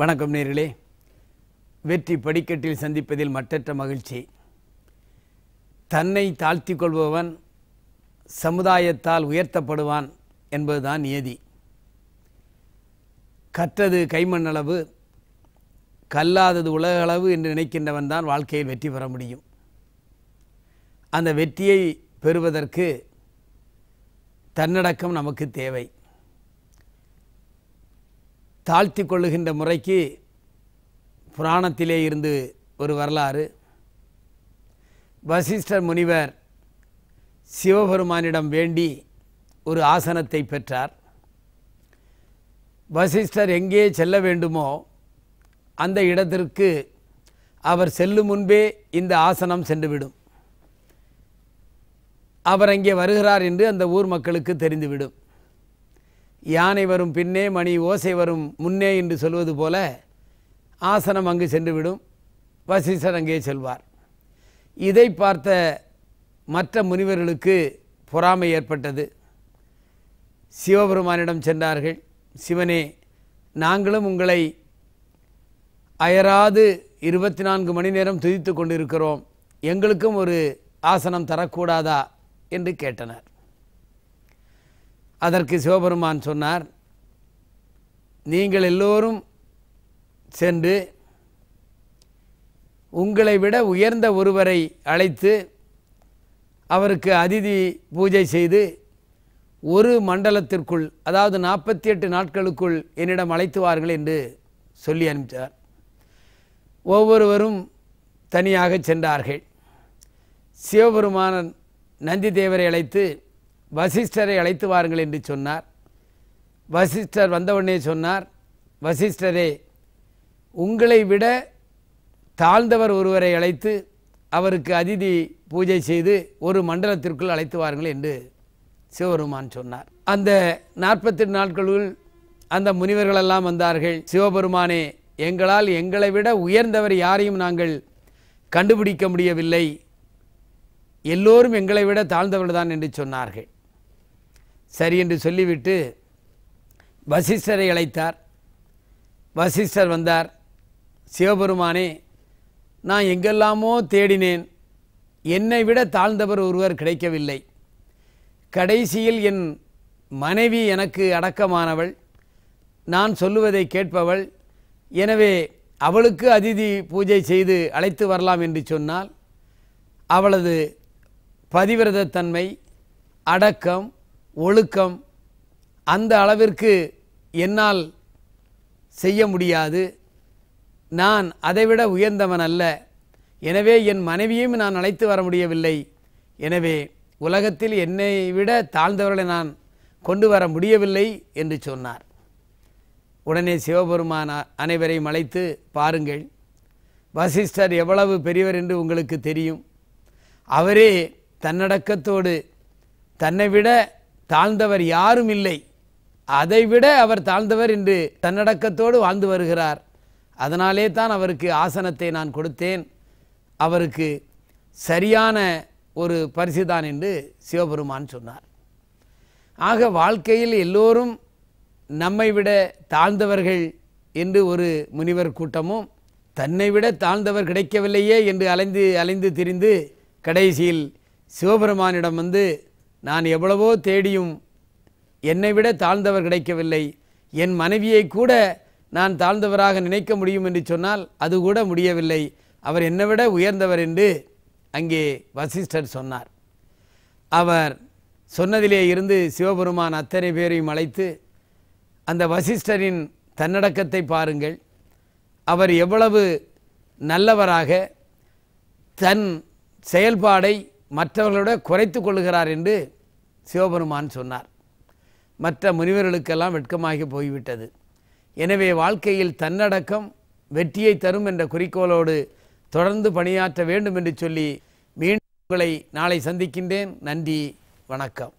வணக்கம் நேரிலே வெற்றி படிக்கட்டில் சந்திப்பதில் மற்றற்ற மகிழ்ச்சி தன்னை தாழ்த்தி கொள்பவன் சமுதாயத்தால் உயர்த்தப்படுவான் என்பதுதான் நியதி கற்றது கைமண்ணளவு கல்லாதது உலகளவு என்று நினைக்கின்றவன் தான் வாழ்க்கையில் வெற்றி பெற முடியும் அந்த வெற்றியை பெறுவதற்கு தன்னடக்கம் நமக்கு தேவை தாழ்த்தி கொள்ளுகின்ற முறைக்கு புராணத்திலே இருந்து ஒரு வரலாறு வசிஷ்டர் முனிவர் சிவபெருமானிடம் வேண்டி ஒரு ஆசனத்தை பெற்றார் வசிஷ்டர் எங்கே செல்ல வேண்டுமோ அந்த இடத்திற்கு அவர் செல்லும் முன்பே இந்த ஆசனம் சென்றுவிடும் அவர் அங்கே வருகிறார் என்று அந்த ஊர் மக்களுக்கு தெரிந்துவிடும் யானை வரும் பின்னே மணி ஓசை வரும் முன்னே என்று சொல்வது போல ஆசனம் அங்கு சென்றுவிடும் வசிஷர் அங்கே செல்வார் இதை பார்த்த மற்ற முனிவர்களுக்கு பொறாமை ஏற்பட்டது சிவபெருமானிடம் சென்றார்கள் சிவனே நாங்களும் உங்களை அயராது இருபத்தி நான்கு மணி நேரம் துதித்து கொண்டிருக்கிறோம் எங்களுக்கும் ஒரு ஆசனம் தரக்கூடாதா என்று கேட்டனர் அதற்கு சிவபெருமான் சொன்னார் நீங்கள் எல்லோரும் சென்று உங்களை விட உயர்ந்த ஒருவரை அழைத்து அவருக்கு அதிதி பூஜை செய்து ஒரு மண்டலத்திற்குள் அதாவது நாற்பத்தி எட்டு நாட்களுக்குள் என்னிடம் அழைத்துவார்கள் என்று சொல்லி அனுப்பித்தார் ஒவ்வொருவரும் தனியாக சென்றார்கள் சிவபெருமானன் நந்தி தேவரை அழைத்து வசிஷ்டரை அழைத்து வாருங்கள் என்று சொன்னார் வசிஷ்டர் வந்தவுடனே சொன்னார் வசிஷ்டரே உங்களை விட தாழ்ந்தவர் ஒருவரை அழைத்து அவருக்கு அதிதி பூஜை செய்து ஒரு மண்டலத்திற்குள் அழைத்து வாருங்கள் என்று சிவபெருமான் சொன்னார் அந்த நாற்பத்தெட்டு நாட்களுள் அந்த முனிவர்களெல்லாம் வந்தார்கள் சிவபெருமானே எங்களால் எங்களை விட உயர்ந்தவர் யாரையும் நாங்கள் கண்டுபிடிக்க முடியவில்லை எல்லோரும் எங்களை விட தான் என்று சொன்னார்கள் சரி என்று சொல்லிவிட்டு வசிஷ்டரை அழைத்தார் வசிஷ்டர் வந்தார் சிவபெருமானே நான் எங்கெல்லாமோ தேடினேன் என்னை விட தாழ்ந்தவர் ஒருவர் கிடைக்கவில்லை கடைசியில் என் மனைவி எனக்கு அடக்கமானவள் நான் சொல்லுவதை கேட்பவள் எனவே அவளுக்கு அதிதி பூஜை செய்து அழைத்து வரலாம் என்று சொன்னால் அவளது பதிவிரதத்தன்மை அடக்கம் ஒழுக்கம் அந்த அளவிற்கு என்னால் செய்ய முடியாது நான் அதைவிட உயர்ந்தவன் அல்ல எனவே என் மனைவியும் நான் அழைத்து வர முடியவில்லை எனவே உலகத்தில் என்னை விட தாழ்ந்தவர்களை நான் கொண்டு வர முடியவில்லை என்று சொன்னார் உடனே சிவபெருமான் அனைவரையும் அழைத்து பாருங்கள் வசிஷ்டர் எவ்வளவு பெரியவர் என்று உங்களுக்கு தெரியும் அவரே தன்னடக்கத்தோடு தன்னை விட தாழ்ந்தவர் யாரும் இல்லை அதைவிட அவர் தாழ்ந்தவர் என்று தன்னடக்கத்தோடு வாழ்ந்து வருகிறார் அதனாலே தான் அவருக்கு ஆசனத்தை நான் கொடுத்தேன் அவருக்கு சரியான ஒரு பரிசு தான் என்று சிவபெருமான் சொன்னார் ஆக வாழ்க்கையில் எல்லோரும் நம்மை விட தாழ்ந்தவர்கள் என்று ஒரு முனிவர் கூட்டமும் தன்னை விட தாழ்ந்தவர் கிடைக்கவில்லையே என்று அலைந்து அலைந்து திரிந்து கடைசியில் சிவபெருமானிடம் வந்து நான் எவ்வளவோ தேடியும் என்னை விட தாழ்ந்தவர் கிடைக்கவில்லை என் மனைவியை கூட நான் தாழ்ந்தவராக நினைக்க முடியும் என்று சொன்னால் அது கூட முடியவில்லை அவர் என்னை விட உயர்ந்தவர் என்று அங்கே வசிஷ்டர் சொன்னார் அவர் சொன்னதிலே இருந்து சிவபெருமான் அத்தனை பேரையும் அழைத்து அந்த வசிஷ்டரின் தன்னடக்கத்தை பாருங்கள் அவர் எவ்வளவு நல்லவராக தன் செயல்பாடை மற்றவர்களோட குறைத்து கொள்கிறார் என்று சிவபெருமான் சொன்னார் மற்ற முனிவர்களுக்கெல்லாம் வெட்கமாகி போய்விட்டது எனவே வாழ்க்கையில் தன்னடக்கம் வெற்றியை தரும் என்ற குறிக்கோளோடு தொடர்ந்து பணியாற்ற வேண்டும் என்று சொல்லி மீண்டும் உங்களை நாளை சந்திக்கின்றேன் நன்றி வணக்கம்